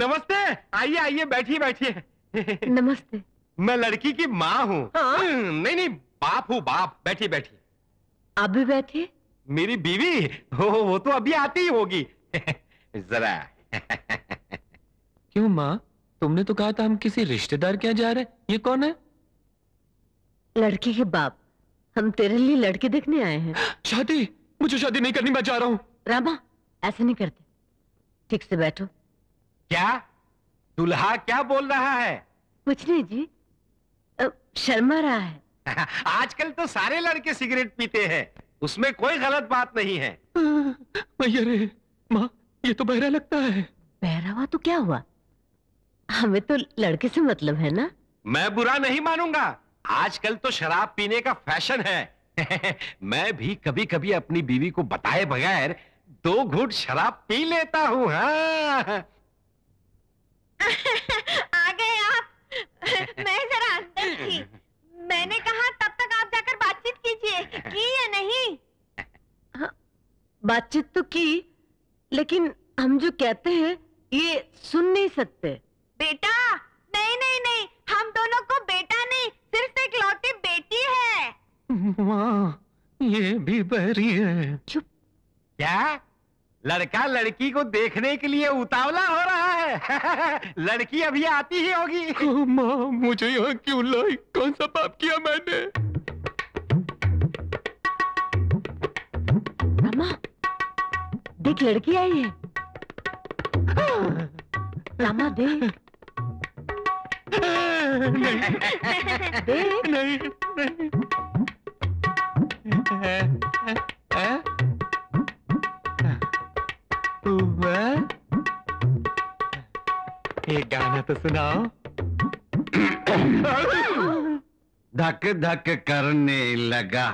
नमस्ते आइए आइए बैठिए बैठिए नमस्ते मैं लड़की की माँ हूँ हाँ? नहीं नहीं बाप हूँ बाप बैठिए बैठिए आप भी बैठिए मेरी बीवी हो वो तो अभी आती ही होगी जरा क्यों माँ तुमने तो कहा था हम किसी रिश्तेदार के यहाँ जा रहे ये कौन है लड़की के बाप हम तेरे लिए लड़के देखने आए हैं शादी मुझे शादी नहीं करनी मैं जा रहा हूँ रामा ऐसे नहीं करते ठीक से बैठो क्या दुल्हा क्या बोल रहा है कुछ नहीं जी शर्मा रहा है आजकल तो सारे लड़के सिगरेट पीते हैं उसमें कोई गलत बात नहीं है अरे माँ ये तो बहरा लगता है बहरा हुआ तो क्या हुआ हमें तो लड़के से मतलब है ना मैं बुरा नहीं मानूंगा आजकल तो शराब पीने का फैशन है मैं भी कभी कभी अपनी बीवी को बताए बगैर दो घुट शराब पी लेता हूँ हाँ। थी मैंने कहा तब तक आप जाकर बातचीत कीजिए की या नहीं हाँ, बातचीत तो की लेकिन हम जो कहते हैं ये सुन नहीं सकते बेटा नहीं नहीं नहीं हम दोनों को बेटा नहीं सिर्फ एक लौटी बेटी है माँ ये भी बहरी है चुप क्या लड़का लड़की को देखने के लिए उतावला हो रहा लड़की अभी आती ही होगी माँ मुझे यहाँ क्यों लाई कौन सा पाप किया मैंने मामा देख लड़की आई है मामा देख नहीं, नहीं, नहीं। है, है? एक गाना तो सुनाओ धक धक करने लगा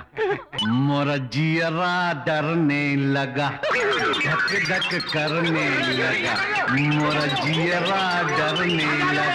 मोर जियरा डरने लगा धक धक करने लगा मोर जियरा डरने लगा